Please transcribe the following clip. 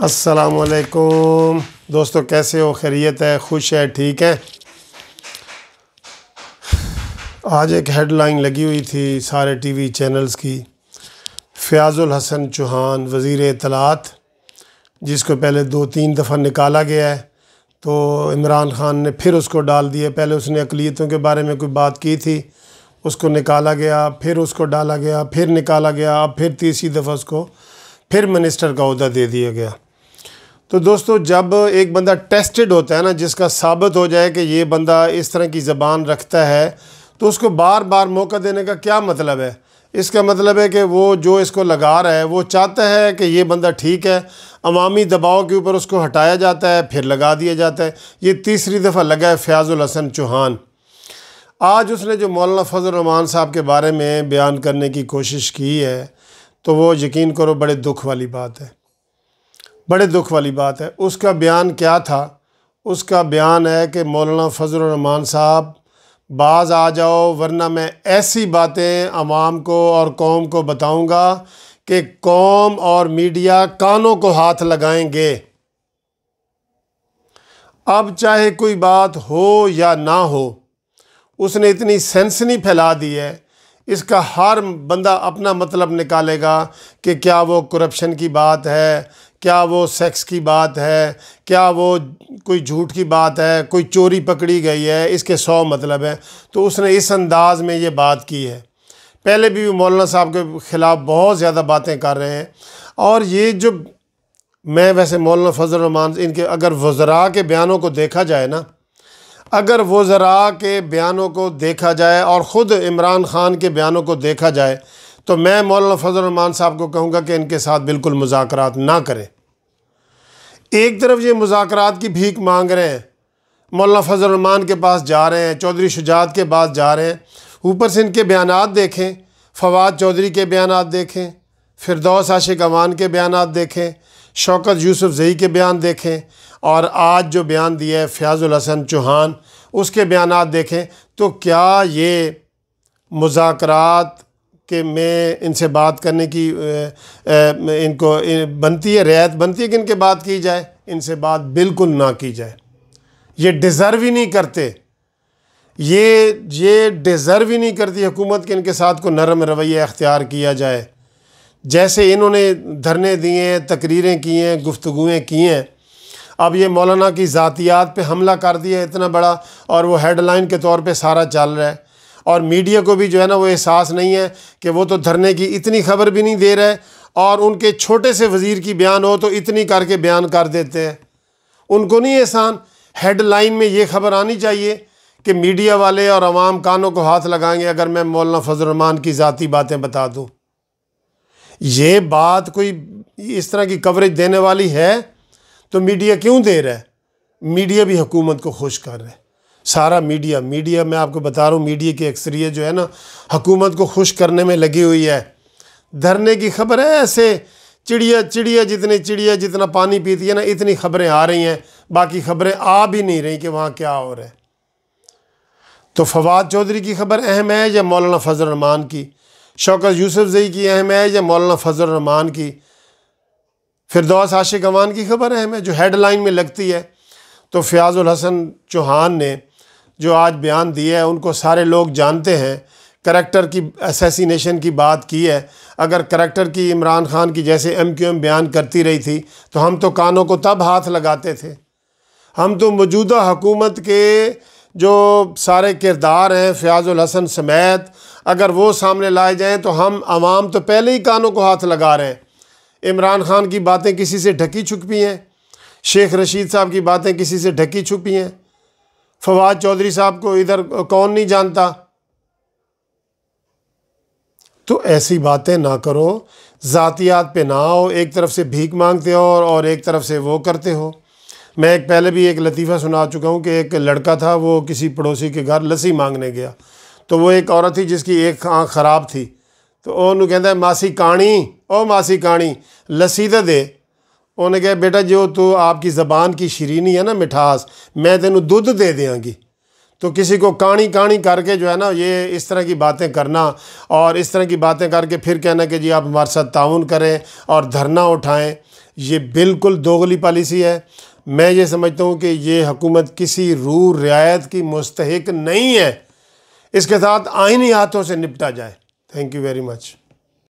السلام علیکم دوستو کیسے ہو خیریت ہے خوش ہے ٹھیک ہے آج ایک ہیڈ لائن لگی ہوئی تھی سارے ٹی وی چینلز کی فیاض الحسن چوہان وزیر اطلاعات جس کو پہلے دو تین دفعہ نکالا گیا ہے تو عمران خان نے پھر اس کو ڈال دیا پہلے اس نے اقلیتوں کے بارے میں کوئی بات کی تھی اس کو نکالا گیا پھر اس کو ڈالا گیا پھر نکالا گیا اب پھر تیسری دفعہ اس کو پھر منسٹر کا عہدہ دے دیا گیا تو دوستو جب ایک بندہ ٹیسٹڈ ہوتا ہے نا جس کا ثابت ہو جائے کہ یہ بندہ اس طرح کی زبان رکھتا ہے تو اس کو بار بار موقع دینے کا کیا مطلب ہے اس کا مطلب ہے کہ وہ جو اس کو لگا رہا ہے وہ چاہتا ہے کہ یہ بندہ ٹھیک ہے عوامی دباؤ کے اوپر اس کو ہٹایا جاتا ہے پھر لگا دیا جاتا ہے یہ تیسری دفعہ لگا ہے فیاض الحسن چوہان آج اس نے جو مولانا فضل الرحمان صاحب کے بارے میں بیان کرنے کی کوشش کی ہے تو وہ یقین کرو بڑے دکھ والی بات ہے بڑے دکھ والی بات ہے اس کا بیان کیا تھا اس کا بیان ہے کہ مولانا فضل الرحمان صاحب بعض آ جاؤ ورنہ میں ایسی باتیں عوام کو اور قوم کو بتاؤں گا کہ قوم اور میڈیا کانوں کو ہاتھ لگائیں گے اب چاہے کوئی بات ہو یا نہ ہو اس نے اتنی سینسنی پھیلا دی ہے اس کا ہر بندہ اپنا مطلب نکالے گا کہ کیا وہ کرپشن کی بات ہے کیا وہ سیکس کی بات ہے کیا وہ کوئی جھوٹ کی بات ہے کوئی چوری پکڑی گئی ہے اس کے سو مطلب ہیں تو اس نے اس انداز میں یہ بات کی ہے پہلے بھی مولانا صاحب کے خلاف بہت زیادہ باتیں کر رہے ہیں اور یہ جو میں ویسے مولانا فضل الرحمان ان کے اگر وزراء کے بیانوں کو دیکھا جائے نا اگر وہ ذرا کے بیانوں کو دیکھا جائے اور خود عمران خان کے بیانوں کو دیکھا جائے تو میں مولانا فضل الرحمان صاحب کو کہوں گا کہ ان کے ساتھ بالکل مذاکرات نہ کریں ایک طرف یہ مذاکرات کی بھیک مانگ رہے ہیں مولانا فضل الرحمان کے پاس جا رہے ہیں چودھری شجاعت کے پاس جا رہے ہیں اوپر سے ان کے بیانات دیکھیں فواد چودھری کے بیانات دیکھیں فردوس عاشق اوان کے بیانات دیکھیں شوکت یوسف زئی کے بیان دیکھیں اور آج جو بیان دیا ہے فیاض الحسن چوہان اس کے بیانات دیکھیں تو کیا یہ مذاکرات کے میں ان سے بات کرنے کی ان کو بنتی ہے رعایت بنتی ہے کہ ان کے بات کی جائے ان سے بات بالکل نہ کی جائے یہ ڈیزرو ہی نہیں کرتے یہ یہ ڈیزرو ہی نہیں کرتی حکومت کہ ان کے ساتھ کو نرم رویہ اختیار کیا جائے جیسے انہوں نے دھرنے دیے ہیں تقریریں کی ہیں گفتگویں کی ہیں اب یہ مولانا کی ذاتیات پہ حملہ کر دیا اتنا بڑا اور وہ ہیڈ لائن کے طور پہ سارا چل رہا ہے اور میڈیا کو بھی جو ہے نا وہ احساس نہیں ہے کہ وہ تو دھرنے کی اتنی خبر بھی نہیں دے رہے اور ان کے چھوٹے سے وزیر کی بیان ہو تو اتنی کر کے بیان کر دیتے ہیں ان کو نہیں احسان ہیڈ لائن میں یہ خبر آنی چاہیے کہ میڈیا والے اور عوام کانوں کو ہاتھ لگائیں گے اگر میں مولانا فضل الرحمان کی ذاتی باتیں بتا دوں یہ بات کوئی اس طرح کی کوریج دینے والی ہے تو میڈیا کیوں دے رہا ہے میڈیا بھی حکومت کو خوش کر رہا ہے سارا میڈیا میڈیا میں آپ کو بتا رہا ہوں میڈیا کی اکثریت جو ہے نا حکومت کو خوش کرنے میں لگی ہوئی ہے دھرنے کی خبر ہے ایسے چڑیا چڑیا جتنی چڑیا جتنا پانی پیتی ہے نا اتنی خبریں آ رہی ہیں باقی خبریں آ بھی نہیں رہی کہ وہاں کیا ہو رہا ہے تو فواد چودھری کی خبر اہم ہے یا مولانا فضل الرحمان کی شوکت یوسف زئی کی اہم ہے یا مولانا فضل الرحمان کی فردوس عاشق عوان کی خبر اہم ہے جو ہیڈ لائن میں لگتی ہے تو فیاض الحسن چوہان نے جو آج بیان دیے ہے ان کو سارے لوگ جانتے ہیں کریکٹر کی اسیسینیشن کی بات کی ہے اگر کریکٹر کی عمران خان کی جیسے ایم کیو ایم بیان کرتی رہی تھی تو ہم تو کانوں کو تب ہاتھ لگاتے تھے ہم تو موجودہ حکومت کے جو سارے کردار ہیں فیاض الحسن سمیت اگر وہ سامنے لائے جائیں تو ہم عوام تو پہلے ہی کانوں کو ہاتھ لگا رہے ہیں عمران خان کی باتیں کسی سے ڈھکی چھپی ہیں شیخ رشید صاحب کی باتیں کسی سے ڈھکی چھپی ہیں فواد چودھری صاحب کو ادھر کون نہیں جانتا تو ایسی باتیں نہ کرو ذاتیات پہ نہ آؤ ایک طرف سے بھیک مانگتے ہو اور ایک طرف سے وہ کرتے ہو میں ایک پہلے بھی ایک لطیفہ سنا چکا ہوں کہ ایک لڑکا تھا وہ کسی پڑوسی کے گھر لسی مانگنے گیا تو وہ ایک عورت تھی جس کی ایک آنکھ خراب تھی تو انہوں نے کہتا ہے ماسی کانی او ماسی لسی لسیدہ دے انہوں نے کہا بیٹا جو تو آپ کی زبان کی شیرینی ہے نا مٹھاس میں تینوں دودھ دے دیاں گی تو کسی کو کانی کانی کر کے جو ہے نا یہ اس طرح کی باتیں کرنا اور اس طرح کی باتیں کر کے پھر کہنا کہ جی آپ ہمارے ساتھ تعاون کریں اور دھرنا اٹھائیں یہ بالکل دوغلی پالیسی ہے میں یہ سمجھتا ہوں کہ یہ حکومت کسی رو رعایت کی مستحق نہیں ہے اس کے ساتھ آئینی ہاتھوں سے نپٹا جائے تھینک یو ویری مچ